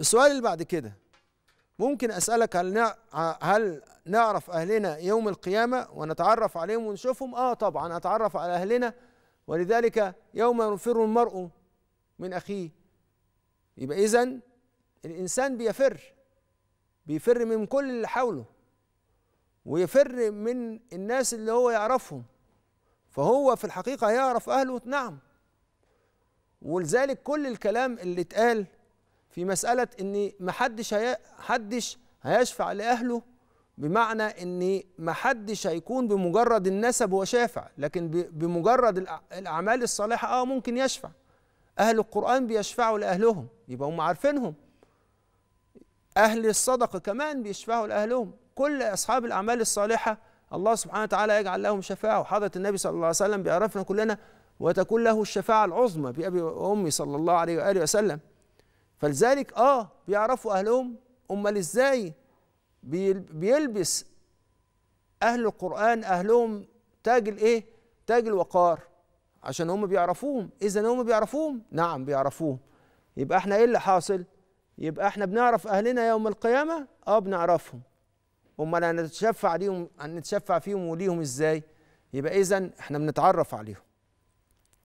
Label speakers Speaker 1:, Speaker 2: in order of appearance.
Speaker 1: السؤال اللي بعد كده ممكن اسالك هل نع... هل نعرف اهلنا يوم القيامه ونتعرف عليهم ونشوفهم اه طبعا اتعرف على اهلنا ولذلك يوم يفر المرء من اخيه يبقى اذا الانسان بيفر بيفر من كل اللي حوله ويفر من الناس اللي هو يعرفهم فهو في الحقيقه هيعرف اهله نعم ولذلك كل الكلام اللي اتقال في مساله ان محدش هي... حدش هيشفع لاهله بمعنى ان محدش هيكون بمجرد النسب هو شافع لكن بمجرد الاعمال الصالحه اه ممكن يشفع اهل القران بيشفعوا لاهلهم يبقى هم عارفينهم اهل الصدقه كمان بيشفعوا لاهلهم كل اصحاب الاعمال الصالحه الله سبحانه وتعالى يجعل لهم شفاعه وحضره النبي صلى الله عليه وسلم بيعرفنا كلنا وتكون له الشفاعه العظمى بابي وامي صلى الله عليه واله وسلم فلذلك اه بيعرفوا اهلهم امال ازاي بيلبس اهل القران اهلهم تاج الايه تاج الوقار عشان هم بيعرفوهم اذا هم بيعرفوهم نعم بيعرفوهم يبقى احنا ايه اللي حاصل يبقى احنا بنعرف اهلنا يوم القيامه اه بنعرفهم امال هنتشفع ليهم هنتشفع فيهم وليهم ازاي يبقى اذا احنا بنتعرف عليهم